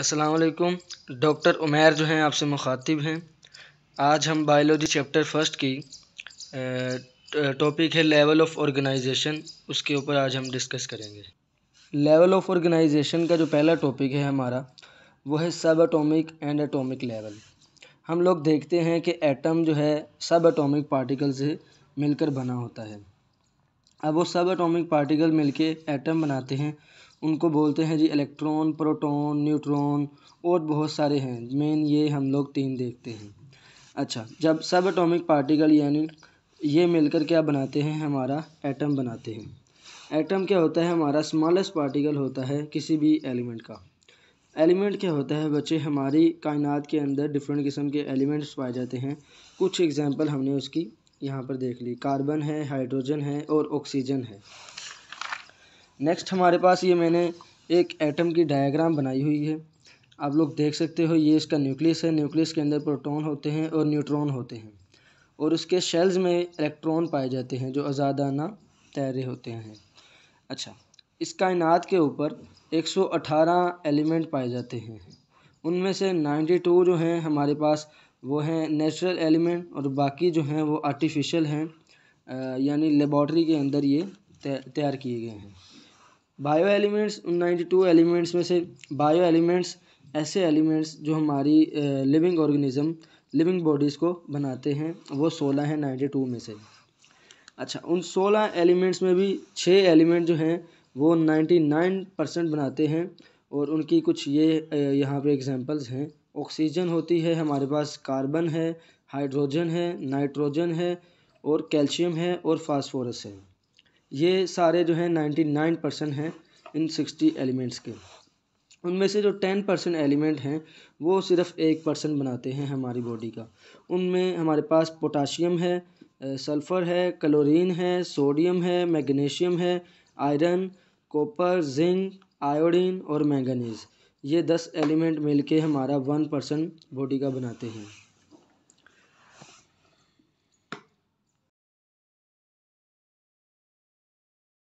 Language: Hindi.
असलकुम डॉक्टर उमैर जो हैं आपसे मुखातिब हैं आज हम बायोलॉजी चैप्टर फर्स्ट की टॉपिक है लेवल ऑफ़ ऑर्गेनाइजेशन उसके ऊपर आज हम डिस्कस करेंगे लेवल ऑफ़ ऑर्गेनाइजेशन का जो पहला टॉपिक है हमारा वो है सब एटॉमिक एंड एटॉमिक लेवल हम लोग देखते हैं कि एटम जो है सब एटॉमिक पार्टिकल से मिलकर बना होता है अब वो सब एटॉमिक पार्टिकल मिलके एटम बनाते हैं उनको बोलते हैं जी इलेक्ट्रॉन प्रोटॉन न्यूट्रॉन और बहुत सारे हैं मेन ये हम लोग तीन देखते हैं अच्छा जब सब एटॉमिक पार्टिकल यानी ये मिलकर क्या बनाते हैं हमारा एटम बनाते हैं एटम क्या होता है हमारा स्मॉलेस्ट पार्टिकल होता है किसी भी एलिमेंट का एलिमेंट क्या होता है बच्चे हमारी कायनात के अंदर डिफरेंट किस्म के एलिमेंट्स पाए जाते हैं कुछ एग्जांपल हमने उसकी यहाँ पर देख ली कार्बन है हाइड्रोजन है और ऑक्सीजन है नेक्स्ट हमारे पास ये मैंने एक एटम की डायग्राम बनाई हुई है आप लोग देख सकते हो ये इसका न्यूक्लियस है न्यूक्लियस के अंदर प्रोटॉन होते हैं और न्यूट्रॉन होते हैं और उसके शेल्स में इलेक्ट्रॉन पाए जाते हैं जो आज़ादाना तैरे होते हैं अच्छा इस कायनात के ऊपर 118 एलिमेंट पाए जाते हैं उनमें से 92 जो हैं हमारे पास वो हैं नेचुरल एलिमेंट और बाकी जो हैं वो आर्टिफिशियल हैं यानी लेबॉर्ट्री के अंदर ये तैयार किए गए हैं बायो एलिमेंट्स उन नाइन्टी टू एलिमेंट्स में से बायो एलिमेंट्स ऐसे एलिमेंट्स जो हमारी लिविंग ऑर्गेनिज्म लिविंग बॉडीज़ को बनाते हैं वो सोलह हैं नाइन्टी टू में से अच्छा उन सोलह एलिमेंट्स में भी छः एलिमेंट जो हैं वो नाइन्टी नाइन परसेंट बनाते हैं और उनकी कुछ ये यहाँ पे एग्जांपल्स हैं ऑक्सीजन होती है हमारे पास कार्बन है हाइड्रोजन है नाइट्रोजन है और कैल्शियम है और फास्फोरस है ये सारे जो हैं नाइन्टी नाइन परसेंट हैं इन सिक्सटी एलिमेंट्स के उनमें से जो टेन परसेंट एलिमेंट हैं वो सिर्फ एक परसेंट बनाते हैं हमारी बॉडी का उनमें हमारे पास पोटाशियम है सल्फ़र है क्लोरीन है सोडियम है मैग्नीशियम है आयरन कॉपर जिंक आयोडीन और मैंगनीज़ ये दस एलिमेंट मिलके हमारा वन परसेंट बॉडी का बनाते हैं